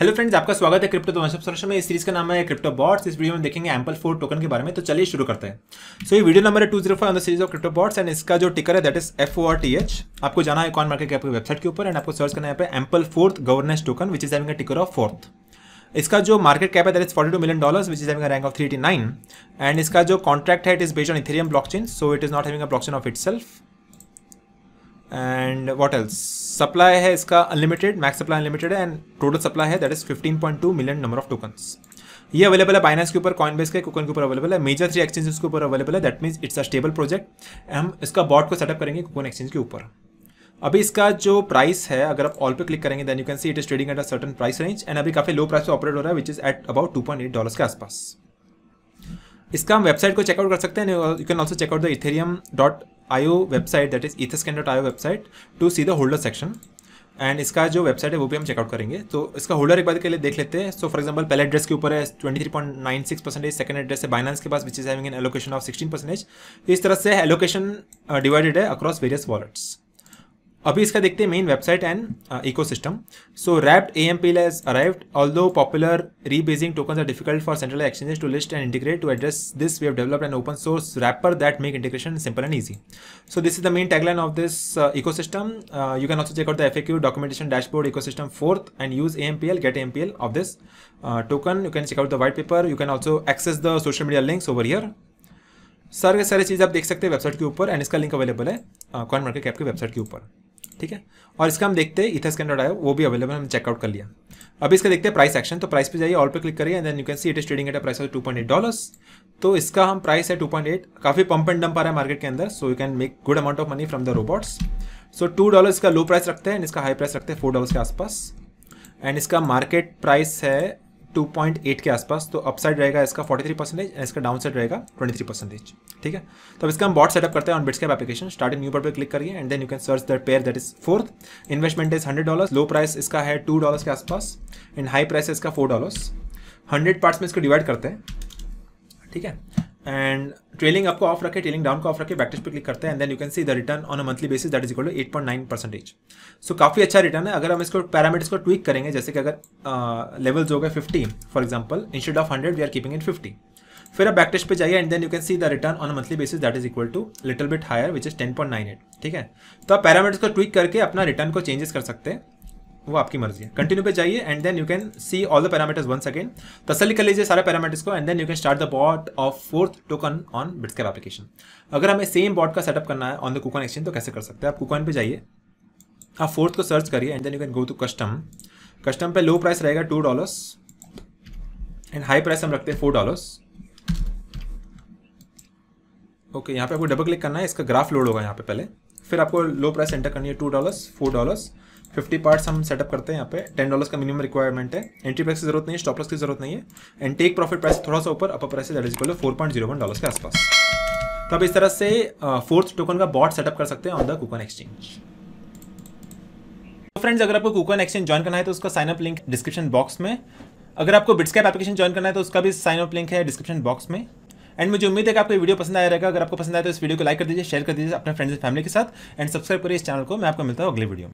hello friends आपका स्वागत है क्रिप्टो तो सोल्यूशन में इस सीरीज का नाम है क्रिप्टो बॉट्स इस वीडियो में देखेंगे एम्पल फोर टोकन के बारे में तो चलिए शुरू करते हैं सो so, ये वीडियो नंबर है two zero five series of crypto bots and इसका जो टिकर है that is F O R T H आपको जाना है कॉन मार्केट के आपकी वेबसाइट के ऊपर एंड आपको सर्च करना है Ampleforth governance token which is having ticker of FORTH इसका जो मार्केट कैप है that is forty two million dollars which is having rank of three and इसका जो कॉन्ट्रैक्ट है it is based on Ethereum blockchain so it is not having a blockchain of itself and what else supply है इसका unlimited max supply unlimited है and total supply है that is 15.2 million number of tokens ये available है Binance के ऊपर Coinbase के कोकन के ऊपर अवेलेबल है मेजर थ्री एक्सचेंजेस के ऊपर अवेलेबल है that means it's a stable project हम इसका बॉट को सेटअप करेंगे कोकन एक्सचेंज के ऊपर अभी इसका जो प्राइस है अगर आप ऑल पे क्लिक करेंगे then you can see it is trading at a certain price range and अभी काफी लो प्राइस पे ऑपरेट हो रहा है which is at about two point eight dollar के आसपास इसका हम वेबसाइट को चेकआउट कर सकते हैं you can also checkout the Ethereum dot io website that is Etherscan dot io website to see the holder section and इसका जो वेबसाइट है वो भी हम चेकआउट करेंगे तो इसका होल्डर एक बार के लिए देख लेते हैं सो फॉर एग्जांपल पहले एड्रेस के ऊपर है 23.96 परसेंटेज सेकंड एड्रेस है बाइनांस के पास which is having an allocation of 16 percentage इस तरह से एलोकेशन डिवाइडेड uh, है अक्रॉस वेरियस वॉलेट्स अभी इसका देखते हैं main website and ecosystem so wrapped A M P as arrived although popular rebasing token are difficult for central exchanges to list and integrate to address this we have developed and open source wrapper that make integration simple and easy so this is the main tagline of this ecosystem you can also check out the F documentation dashboard ecosystem Forth and use A M P L get A M P L of this token you can check out the white paper you can also access the social media links over here सारे सारी चीज़ आप देख सकते हैं website के ऊपर and इसका link available है कॉन मार्केट कैप की वेबसाइट के ऊपर ठीक है और इसका हम देखते हैं इथस कैंडर आया वो भी अवेलेबल हम चेकआउट कर लिया अब इसका देखते हैं प्राइस एक्शन तो प्राइस पे जाइए ऑल पे क्लिक करिए and then you can see it is trading at a price of two point eight dollars तो इसका हम प्राइस है टू पॉइंट एट काफ़ी पंप एंड डंप आ रहा है मार्केट के अंदर so you can make good amount of money from the robots so two dollar इसका लो प्राइस रखते हैं एंड इसका हाई प्राइस रखते हैं फोर डॉलर्स के आसपास एंड इसका मार्केट प्राइस है 2.8 के आसपास तो अपसाइड रहेगा इसका 43 परसेंटेज एंड इसका डाउन साइड रहेगा 23 परसेंटेज ठीक है तो अब इसका हम बॉट सेटअप करते हैं on Bitsgap application start in new पर क्लिक करिए and then you can search the pair that is Forth investment is hundred dollar low price इसका है टू डॉलर के आसपास एंड हाई प्राइस इसका फोर डॉलर हंड्रेड पार्ट्स में इसको divide करते हैं ठीक है एंड ट्रेलिंग आपको ऑफ रखे ट्रेलिंग डाउन को ऑफ रखे बैकटेस्ट पे क्लिक करते हैं and then you can see the return on a monthly basis that is equal to eight point nine percentage so काफी अच्छा रिटर्न है अगर हम इसको पैरामीटर्स को ट्विक करेंगे जैसे कि अगर लेवल्स हो गए fifty for example instead of hundred we are keeping in fifty फिर आप बैकटेस्ट पे जाइए and then you can see the return on monthly basis that is equal to little bit higher which is ten point nine eight ठीक है तो आप parameters को tweak करके अपना रिटर्न को चेंजेस कर सकते हैं वो आपकी मर्जी है कंटिन्यू पे जाइए and then you can see all the parameters one second तसली कर लीजिए सारे पैरामीटर्स को and then you can start the bot of Forth token on Bitsgap application अगर हमें सेम बॉट का सेटअप करना है ऑन द कूकॉन एक्सचेंज तो कैसे कर सकते हैं आप कूकॉन पे जाइए आप फोर्थ को सर्च करिए and then you can go to custom custom पे लो प्राइस रहेगा two dollars and high price हम रखते हैं फोर डॉलर्स ओके यहाँ पे आपको डबल क्लिक करना है इसका ग्राफ लोड होगा यहाँ पे पहले फिर आपको लो प्राइस एंटर करनी है two dollars four dollars fifty parts हम सेटअप करते हैं यहाँ पे टेन डॉलर्स का मिनिमम रिक्वायरमेंट है एंट्री प्राइस की जरूरत नहीं है स्टॉप लॉस की जरूरत नहीं है एंड टेक प्रॉफिट प्राइस थोड़ा सा ऊपर upper price that is equal four point zero one dollars के आसपास तो अब इस तरह से फोर्थ टोकन का बॉट सेटअप कर सकते हैं ऑन द कूपन एक्सचेंज तो फ्रेंड्स अगर आपको कूपन एक्सचेंज ज्वाइन करना है तो उसका साइनअप लिंक डिस्क्रिप्शन बॉक्स में अगर आपको बिट्सकैप एप्लीकेशन ज्वाइन करना है तो उसका भी साइनअप लिंक है डिस्क्रिप्शन बॉक्स में एंड मुझे उम्मीद है कि आपको वीडियो पसंद आया रहेगा अगर आपको पसंद आया तो इस वीडियो को लाइक कर दीजिए शेयर कर दीजिए अपने फ्रेंड्स एंड फैमिली के साथ एंड सब्सक्राइब करिए इस चैनल को मैं आपको मिलता हूँ अगले वीडियो में